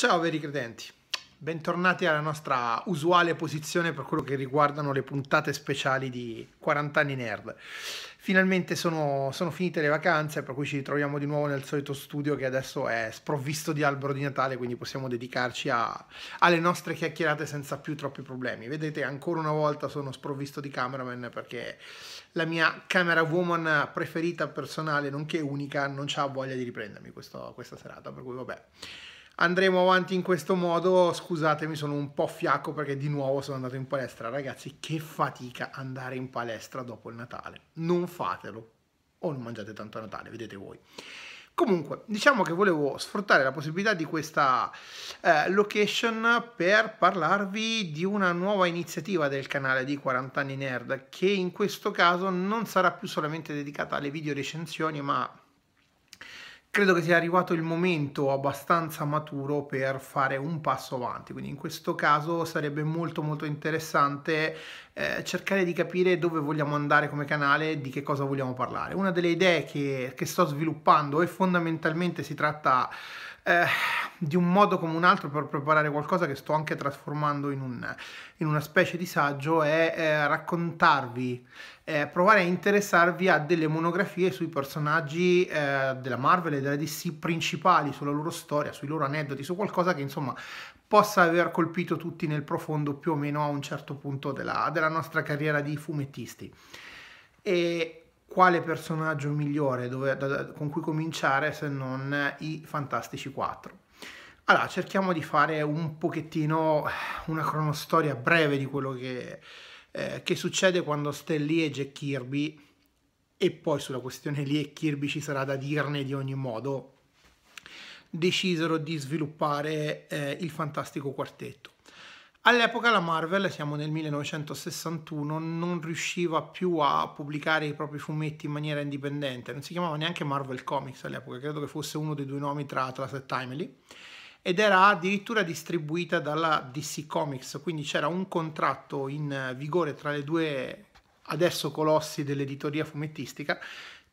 Ciao veri credenti, bentornati alla nostra usuale posizione per quello che riguardano le puntate speciali di 40 anni nerd. Finalmente sono, sono, finite le vacanze, per cui ci ritroviamo di nuovo nel solito studio che adesso è sprovvisto di albero di Natale, quindi possiamo dedicarci a, alle nostre chiacchierate senza più troppi problemi. Vedete, ancora una volta sono sprovvisto di cameraman perché la mia camera woman preferita personale, nonché unica, non ha voglia di riprendermi questo, questa serata, per cui vabbè andremo avanti in questo modo. Scusatemi, sono un po' fiacco perché di nuovo sono andato in palestra. Ragazzi, che fatica andare in palestra dopo il Natale. Non fatelo o non mangiate tanto a Natale, vedete voi. Comunque, diciamo che volevo sfruttare la possibilità di questa eh, location per parlarvi di una nuova iniziativa del canale di 40 anni nerd, che in questo caso non sarà più solamente dedicata alle video recensioni, ma credo che sia arrivato il momento abbastanza maturo per fare un passo avanti, quindi in questo caso sarebbe molto molto interessante eh, cercare di capire dove vogliamo andare come canale, di che cosa vogliamo parlare. Una delle idee che, che sto sviluppando e fondamentalmente si tratta eh, di un modo come un altro per preparare qualcosa che sto anche trasformando in, un, in una specie di saggio è eh, raccontarvi, eh, provare a interessarvi a delle monografie sui personaggi eh, della Marvel e della DC principali, sulla loro storia, sui loro aneddoti, su qualcosa che insomma possa aver colpito tutti nel profondo più o meno a un certo punto della, della nostra carriera di fumettisti. E quale personaggio migliore dove, da, da, con cui cominciare se non i Fantastici 4. Allora, cerchiamo di fare un pochettino eh, una cronostoria breve di quello che, eh, che succede quando Stelly e Jack Kirby, e poi sulla questione Lee e Kirby ci sarà da dirne di ogni modo, decisero di sviluppare eh, il fantastico quartetto. All'epoca la Marvel, siamo nel 1961, non riusciva più a pubblicare i propri fumetti in maniera indipendente, non si chiamava neanche Marvel Comics all'epoca, credo che fosse uno dei due nomi tra Atlas e Timely, ed era addirittura distribuita dalla DC Comics, quindi c'era un contratto in vigore tra le due adesso colossi dell'editoria fumettistica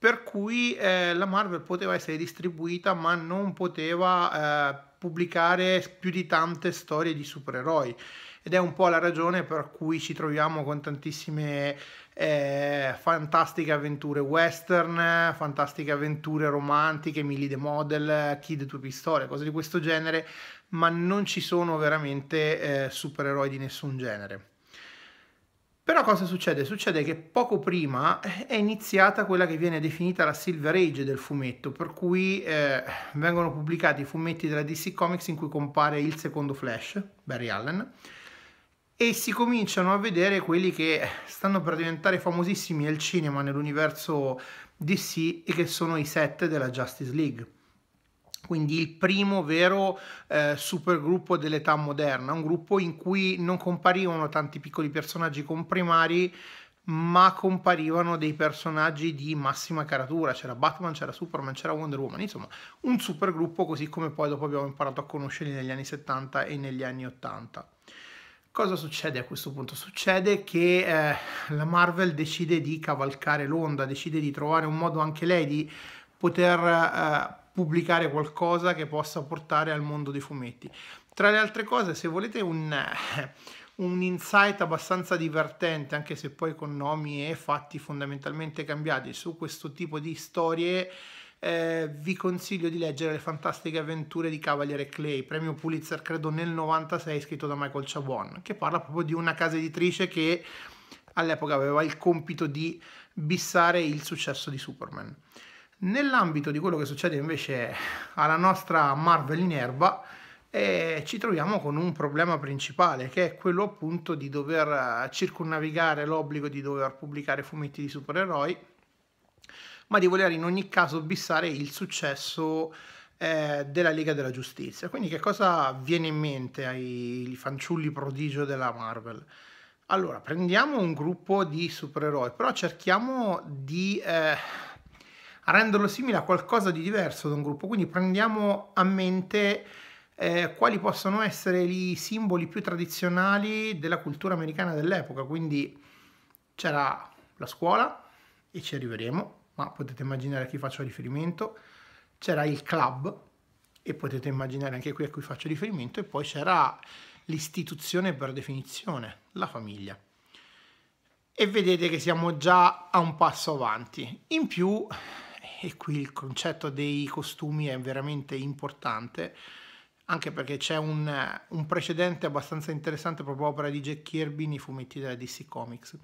per cui eh, la Marvel poteva essere distribuita ma non poteva eh, pubblicare più di tante storie di supereroi ed è un po' la ragione per cui ci troviamo con tantissime eh, fantastiche avventure western, fantastiche avventure romantiche, Millie the Model, Kid to Pistole, cose di questo genere, ma non ci sono veramente eh, supereroi di nessun genere. Però cosa succede? Succede che poco prima eh, è iniziata quella che viene definita la Silver Age del fumetto, per cui eh, vengono pubblicati i fumetti della DC Comics in cui compare il secondo Flash, Barry Allen, e si cominciano a vedere quelli che stanno per diventare famosissimi nel cinema, nell'universo DC, e che sono i set della Justice League quindi il primo vero eh, supergruppo dell'età moderna, un gruppo in cui non comparivano tanti piccoli personaggi comprimari, ma comparivano dei personaggi di massima caratura, c'era Batman, c'era Superman, c'era Wonder Woman, insomma un supergruppo così come poi dopo abbiamo imparato a conoscerli negli anni 70 e negli anni 80. Cosa succede a questo punto? Succede che eh, la Marvel decide di cavalcare l'onda, decide di trovare un modo anche lei di poter eh, pubblicare qualcosa che possa portare al mondo dei fumetti. Tra le altre cose, se volete un, eh, un insight abbastanza divertente, anche se poi con nomi e fatti fondamentalmente cambiati su questo tipo di storie, eh, vi consiglio di leggere Le fantastiche avventure di Cavaliere Clay, premio Pulitzer credo nel 96, scritto da Michael Chabon, che parla proprio di una casa editrice che all'epoca aveva il compito di bissare il successo di Superman. Nell'ambito di quello che succede invece alla nostra Marvel in erba, eh, ci troviamo con un problema principale che è quello appunto di dover eh, circunnavigare l'obbligo di dover pubblicare fumetti di supereroi, ma di voler in ogni caso bissare il successo eh, della Lega della Giustizia. Quindi che cosa viene in mente ai fanciulli prodigio della Marvel? Allora, prendiamo un gruppo di supereroi, però cerchiamo di... Eh, a renderlo simile a qualcosa di diverso da un gruppo. Quindi prendiamo a mente eh, quali possono essere i simboli più tradizionali della cultura americana dell'epoca. Quindi c'era la scuola, e ci arriveremo, ma potete immaginare a chi faccio riferimento. C'era il club, e potete immaginare anche qui a cui faccio riferimento, e poi c'era l'istituzione per definizione, la famiglia. E vedete che siamo già a un passo avanti. In più e qui il concetto dei costumi è veramente importante anche perché c'è un, un, precedente abbastanza interessante proprio opera di Jack Kirby nei fumetti della DC Comics.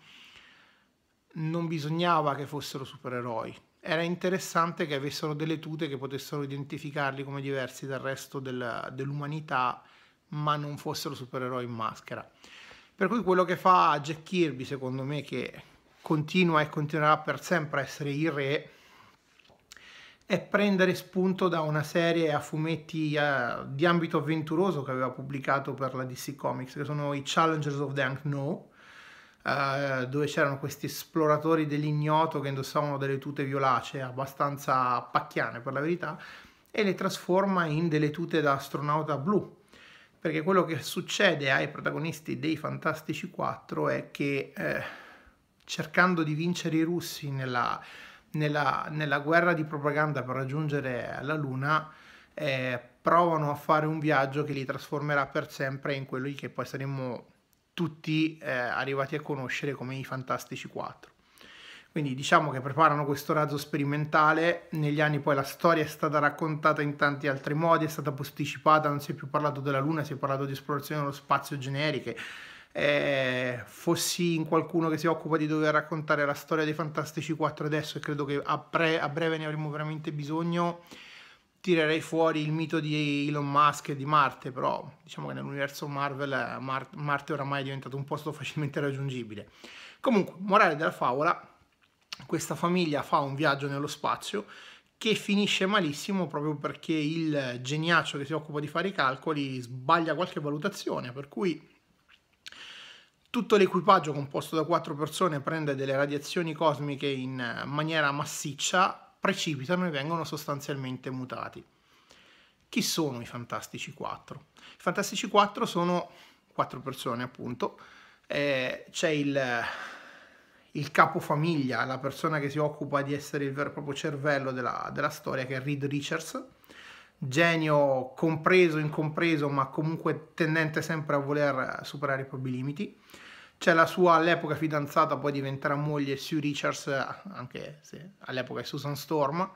Non bisognava che fossero supereroi, era interessante che avessero delle tute che potessero identificarli come diversi dal resto del, dell'umanità, ma non fossero supereroi in maschera. Per cui quello che fa Jack Kirby, secondo me, che continua e continuerà per sempre a essere il re, è prendere spunto da una serie a fumetti eh, di ambito avventuroso che aveva pubblicato per la DC Comics, che sono i Challengers of the Unknown, eh, dove c'erano questi esploratori dell'ignoto che indossavano delle tute violacee, abbastanza pacchiane per la verità, e le trasforma in delle tute da astronauta blu. Perché quello che succede ai protagonisti dei Fantastici 4 è che eh, cercando di vincere i russi nella nella, nella guerra di propaganda per raggiungere la Luna eh, provano a fare un viaggio che li trasformerà per sempre in quelli che poi saremmo tutti eh, arrivati a conoscere come i Fantastici 4. Quindi diciamo che preparano questo razzo sperimentale, negli anni poi la storia è stata raccontata in tanti altri modi, è stata posticipata, non si è più parlato della Luna, si è parlato di esplorazione dello spazio generiche, eh, fossi in qualcuno che si occupa di dover raccontare la storia dei Fantastici 4 adesso e credo che a, pre, a breve ne avremo veramente bisogno, tirerei fuori il mito di Elon Musk e di Marte, però diciamo che nell'universo Marvel eh, Mar Marte oramai è diventato un posto facilmente raggiungibile. Comunque, morale della favola, questa famiglia fa un viaggio nello spazio che finisce malissimo proprio perché il geniaccio che si occupa di fare i calcoli sbaglia qualche valutazione, per cui tutto l'equipaggio composto da quattro persone prende delle radiazioni cosmiche in eh, maniera massiccia, precipitano e vengono sostanzialmente mutati. Chi sono i Fantastici 4? I Fantastici 4 sono quattro persone, appunto. Eh, c'è il, il capofamiglia, la persona che si occupa di essere il vero e proprio cervello della, della storia, che è Reed Richards, genio compreso, incompreso, ma comunque tendente sempre a voler superare i propri limiti c'è la sua all'epoca fidanzata, poi diventerà moglie, Sue Richards, anche se all'epoca è Susan Storm.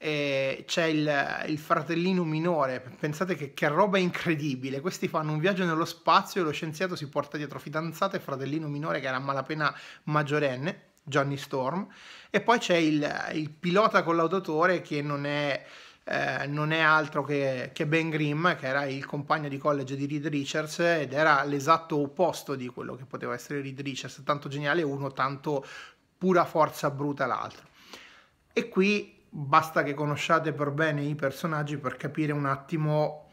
E c'è il, il, fratellino minore. Pensate che, che, roba incredibile! Questi fanno un viaggio nello spazio e lo scienziato si porta dietro fidanzata e fratellino minore che era a malapena maggiorenne, Johnny Storm. E poi c'è il, il pilota collaudatore che non è eh, non è altro che, che, Ben Grimm, che era il compagno di college di Reed Richards ed era l'esatto opposto di quello che poteva essere Reed Richards, tanto geniale uno, tanto pura forza bruta l'altro. E qui basta che conosciate per bene i personaggi per capire un attimo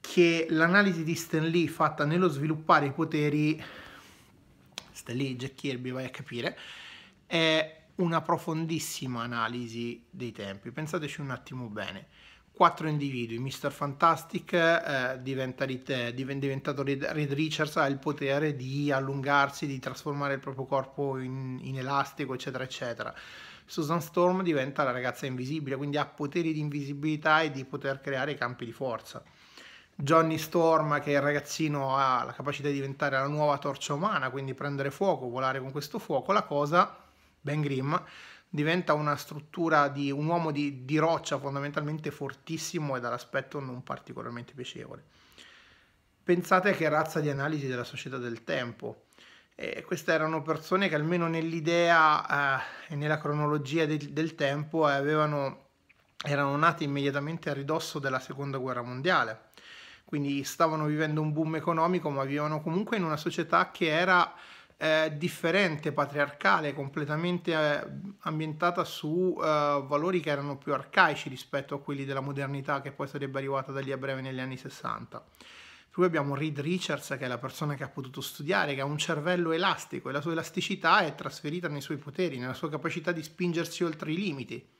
che l'analisi di Stan Lee fatta nello sviluppare i poteri, Stan Lee, Jack Kirby, vai a capire, è una profondissima analisi dei tempi. Pensateci un attimo bene. Quattro individui, Mr. Fantastic eh, diventa, eh, diventato Red, Red Richards, ha il potere di allungarsi, di trasformare il proprio corpo in, in elastico, eccetera, eccetera. Susan Storm diventa la ragazza invisibile, quindi ha poteri di invisibilità e di poter creare campi di forza. Johnny Storm, che è il ragazzino, ha la capacità di diventare la nuova torcia umana, quindi prendere fuoco, volare con questo fuoco. La cosa Ben Grimm, diventa una struttura di un uomo di, di roccia fondamentalmente fortissimo e dall'aspetto non particolarmente piacevole. Pensate che razza di analisi della società del tempo. E queste erano persone che almeno nell'idea eh, e nella cronologia de del tempo avevano, erano nate immediatamente a ridosso della seconda guerra mondiale quindi stavano vivendo un boom economico ma vivevano comunque in una società che era eh, differente, patriarcale, completamente eh, ambientata su eh, valori che erano più arcaici rispetto a quelli della modernità che poi sarebbe arrivata da lì a breve negli anni 60. Per cui abbiamo Reed Richards che è la persona che ha potuto studiare, che ha un cervello elastico e la sua elasticità è trasferita nei suoi poteri, nella sua capacità di spingersi oltre i limiti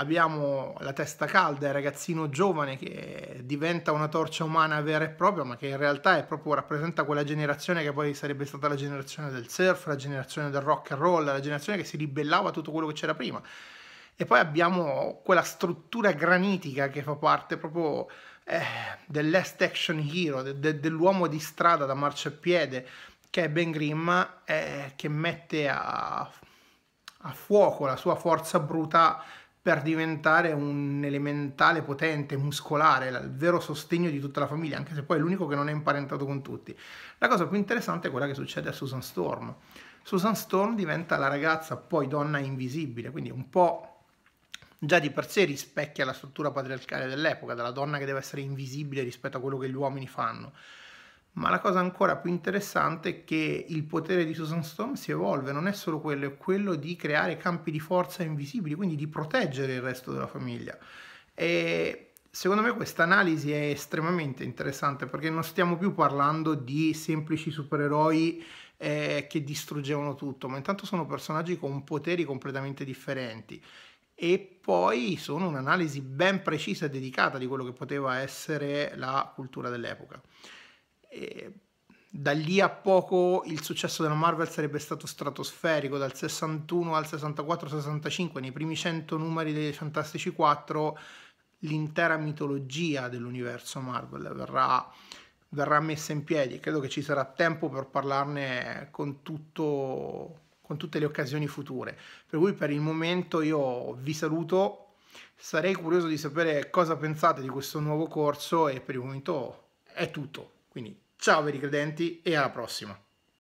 abbiamo la testa calda, il ragazzino giovane che diventa una torcia umana vera e propria, ma che in realtà proprio, rappresenta quella generazione che poi sarebbe stata la generazione del surf, la generazione del rock and roll, la generazione che si ribellava a tutto quello che c'era prima. E poi abbiamo quella struttura granitica che fa parte proprio eh, dell'est action hero, de, de, dell'uomo di strada da marciapiede, che è Ben Grimm, eh, che mette a, a fuoco la sua forza bruta per diventare un elementale potente, muscolare, il vero sostegno di tutta la famiglia, anche se poi è l'unico che non è imparentato con tutti. La cosa più interessante è quella che succede a Susan Storm. Susan Storm diventa la ragazza poi donna invisibile, quindi un po' già di per sé rispecchia la struttura patriarcale dell'epoca, della donna che deve essere invisibile rispetto a quello che gli uomini fanno ma la cosa ancora più interessante è che il potere di Susan Storm si evolve, non è solo quello, è quello di creare campi di forza invisibili, quindi di proteggere il resto della famiglia. E secondo me questa analisi è estremamente interessante perché non stiamo più parlando di semplici supereroi eh, che distruggevano tutto, ma intanto sono personaggi con poteri completamente differenti e poi sono un'analisi ben precisa e dedicata di quello che poteva essere la cultura dell'epoca. E da lì a poco il successo della Marvel sarebbe stato stratosferico, dal 61 al 64-65, nei primi 100 numeri dei Fantastici 4 l'intera mitologia dell'universo Marvel verrà, verrà messa in piedi credo che ci sarà tempo per parlarne con, tutto, con tutte le occasioni future. Per cui per il momento io vi saluto, sarei curioso di sapere cosa pensate di questo nuovo corso e per il momento è tutto. Quindi ciao veri credenti e alla prossima!